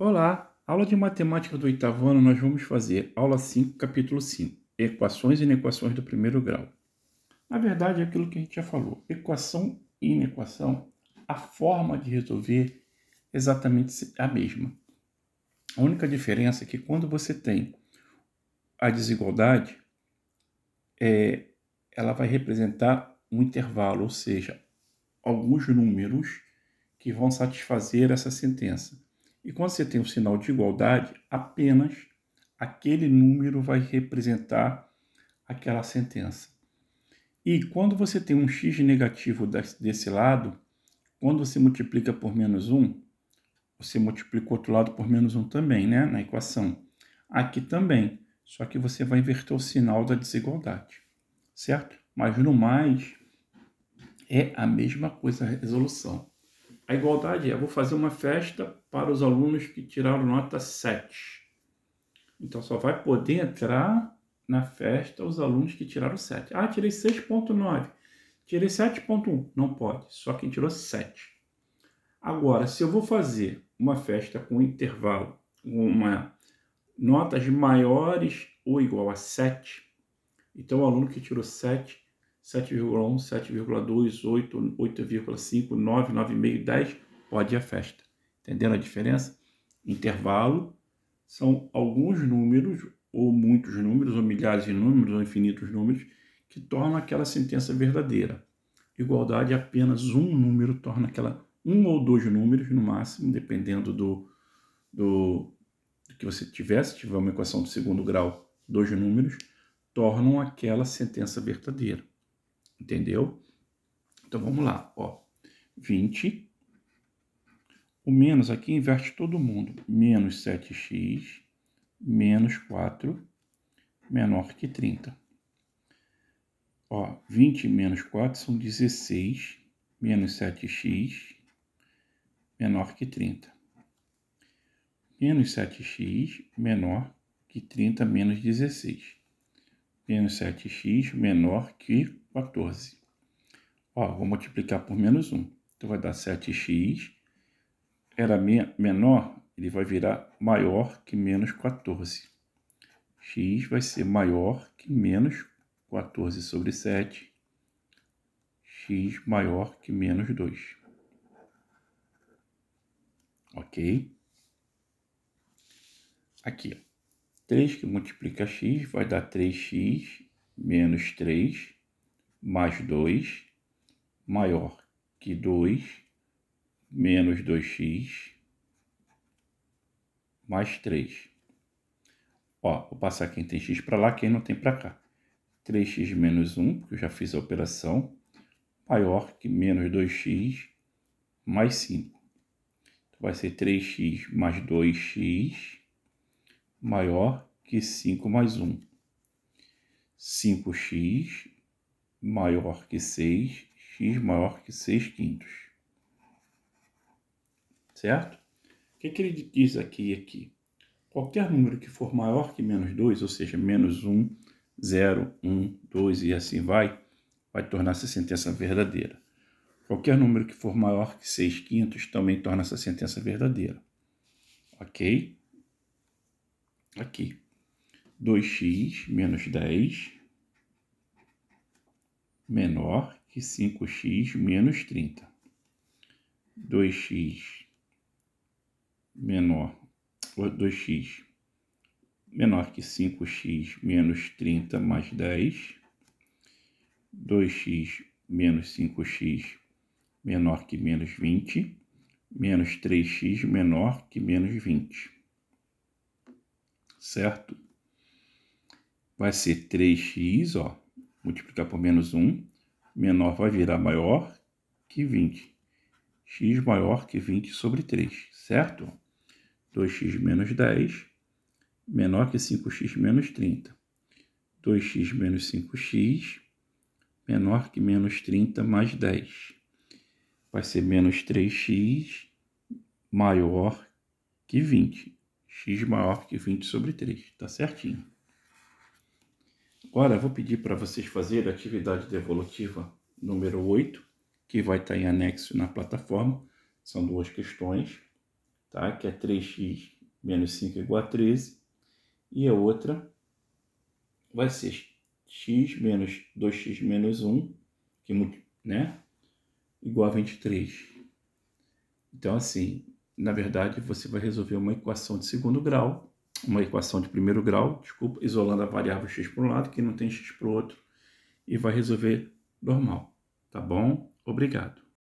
Olá! Aula de matemática do oitavo ano, nós vamos fazer aula 5, capítulo 5, equações e inequações do primeiro grau. Na verdade, é aquilo que a gente já falou, equação e inequação, a forma de resolver é exatamente a mesma. A única diferença é que quando você tem a desigualdade, é, ela vai representar um intervalo, ou seja, alguns números que vão satisfazer essa sentença. E quando você tem um sinal de igualdade, apenas aquele número vai representar aquela sentença. E quando você tem um x negativo desse lado, quando você multiplica por menos 1, você multiplica o outro lado por menos 1 também, né? Na equação. Aqui também, só que você vai inverter o sinal da desigualdade, certo? Mas no mais, é a mesma coisa a resolução. A igualdade é, vou fazer uma festa para os alunos que tiraram nota 7. Então só vai poder entrar na festa os alunos que tiraram 7. Ah, tirei 6.9. Tirei 7.1. Não pode, só quem tirou 7. Agora, se eu vou fazer uma festa com intervalo, uma notas maiores ou igual a 7, então o aluno que tirou 7 7,1, 7,2, 8, 8,5, 9, 9,5, 10, pode ir à festa. Entendendo a diferença? Intervalo são alguns números, ou muitos números, ou milhares de números, ou infinitos números, que tornam aquela sentença verdadeira. Igualdade, apenas um número torna aquela, um ou dois números no máximo, dependendo do, do, do que você tiver, se tiver uma equação de segundo grau, dois números, tornam aquela sentença verdadeira entendeu? Então vamos lá, ó, 20. O menos aqui inverte todo mundo, menos 7x, menos 4, menor que 30. Ó, 20 menos 4 são 16, menos 7x, menor que 30. Menos 7x, menor que 30, menos 16 menos 7x menor que 14. Ó, vou multiplicar por menos 1. Então, vai dar 7x era menor, ele vai virar maior que menos 14. x vai ser maior que menos 14 sobre 7. x maior que menos 2. Ok? Aqui, ó. 3 que multiplica x vai dar 3x menos 3 mais 2 maior que 2 menos 2x mais 3. Ó, vou passar quem tem x para lá, quem não tem para cá. 3x menos 1, porque eu já fiz a operação, maior que menos 2x mais 5. Então, vai ser 3x mais 2x maior que 5 mais 1. 5x maior que 6, x maior que 6 quintos. Certo? O que, que ele diz aqui e aqui? Qualquer número que for maior que menos 2, ou seja, menos 1, 0, 1, 2 e assim vai, vai tornar essa sentença verdadeira. Qualquer número que for maior que 6 quintos também torna essa sentença verdadeira. Ok? aqui. 2x menos 10 menor que 5x menos 30. 2x menor, 2x menor que 5x menos 30 mais 10. 2x menos 5x menor que menos 20, menos 3x menor que menos 20 certo? Vai ser 3x, ó, multiplicar por menos 1, menor vai virar maior que 20. x maior que 20 sobre 3, certo? 2x menos 10, menor que 5x menos 30. 2x menos 5x, menor que menos 30 mais 10. Vai ser menos 3x maior que 20 x maior que 20 sobre 3, tá certinho. Agora, eu vou pedir para vocês fazerem a atividade devolutiva número 8, que vai estar tá em anexo na plataforma. São duas questões, tá? Que é 3x menos 5 é igual a 13. E a outra vai ser x menos 2x menos 1, que, né? Igual a 23. Então, assim, na verdade, você vai resolver uma equação de segundo grau, uma equação de primeiro grau, desculpa, isolando a variável x para um lado, que não tem x para o outro, e vai resolver normal. Tá bom? Obrigado.